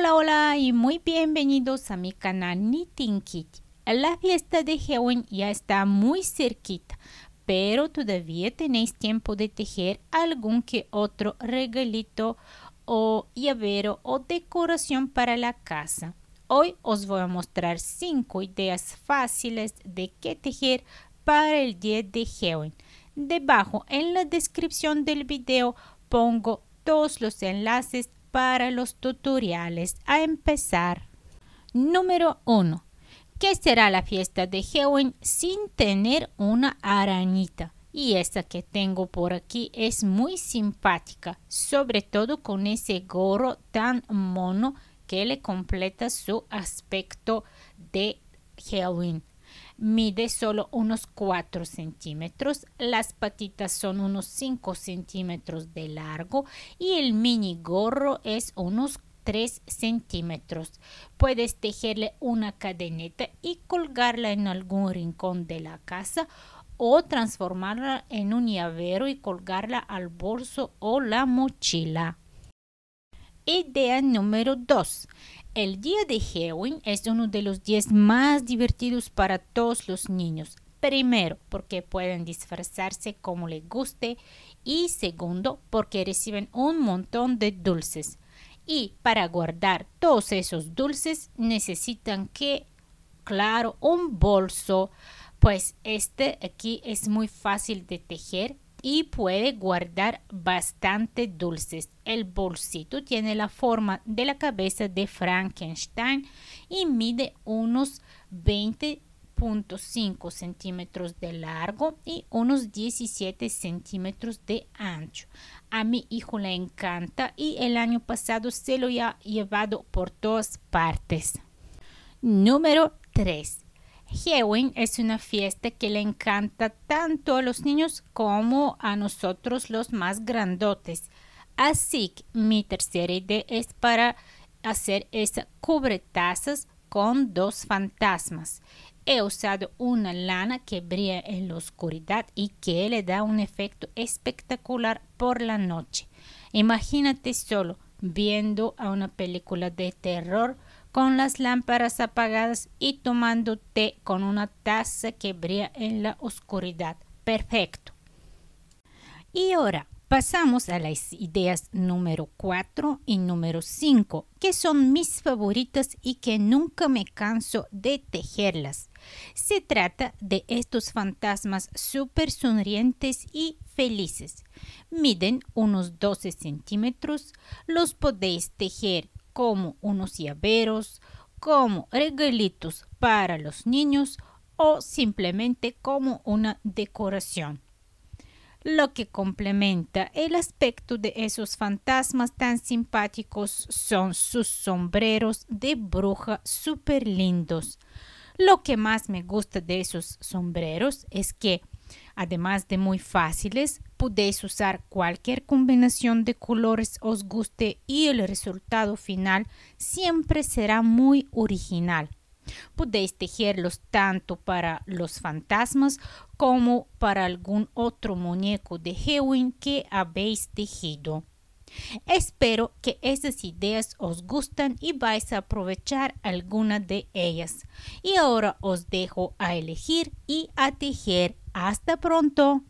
Hola, hola y muy bienvenidos a mi canal Knitting kit La fiesta de Halloween ya está muy cerquita, pero todavía tenéis tiempo de tejer algún que otro regalito o llavero o decoración para la casa. Hoy os voy a mostrar 5 ideas fáciles de qué tejer para el día de Halloween. Debajo en la descripción del video pongo todos los enlaces para los tutoriales. A empezar. Número 1. ¿Qué será la fiesta de Halloween sin tener una arañita? Y esta que tengo por aquí es muy simpática, sobre todo con ese gorro tan mono que le completa su aspecto de Halloween mide solo unos 4 centímetros, las patitas son unos 5 centímetros de largo y el mini gorro es unos 3 centímetros. Puedes tejerle una cadeneta y colgarla en algún rincón de la casa o transformarla en un llavero y colgarla al bolso o la mochila. Idea número 2. El día de Halloween es uno de los días más divertidos para todos los niños. Primero, porque pueden disfrazarse como les guste y segundo, porque reciben un montón de dulces. Y para guardar todos esos dulces necesitan que, claro, un bolso, pues este aquí es muy fácil de tejer y puede guardar bastante dulces. El bolsito tiene la forma de la cabeza de Frankenstein y mide unos 20.5 centímetros de largo y unos 17 centímetros de ancho. A mi hijo le encanta y el año pasado se lo ha llevado por todas partes. Número 3. Halloween es una fiesta que le encanta tanto a los niños como a nosotros los más grandotes. Así que mi tercera idea es para hacer esas cubretazas con dos fantasmas. He usado una lana que brilla en la oscuridad y que le da un efecto espectacular por la noche. Imagínate solo viendo a una película de terror con las lámparas apagadas y tomando té con una taza que brilla en la oscuridad. Perfecto. Y ahora pasamos a las ideas número 4 y número 5, que son mis favoritas y que nunca me canso de tejerlas. Se trata de estos fantasmas súper sonrientes y felices. Miden unos 12 centímetros, los podéis tejer como unos llaveros, como regalitos para los niños o simplemente como una decoración, lo que complementa el aspecto de esos fantasmas tan simpáticos son sus sombreros de bruja súper lindos. Lo que más me gusta de esos sombreros es que, además de muy fáciles, podéis usar cualquier combinación de colores os guste y el resultado final siempre será muy original. Podéis tejerlos tanto para los fantasmas como para algún otro muñeco de Hewin que habéis tejido. Espero que esas ideas os gusten y vais a aprovechar alguna de ellas. Y ahora os dejo a elegir y a tejer. Hasta pronto.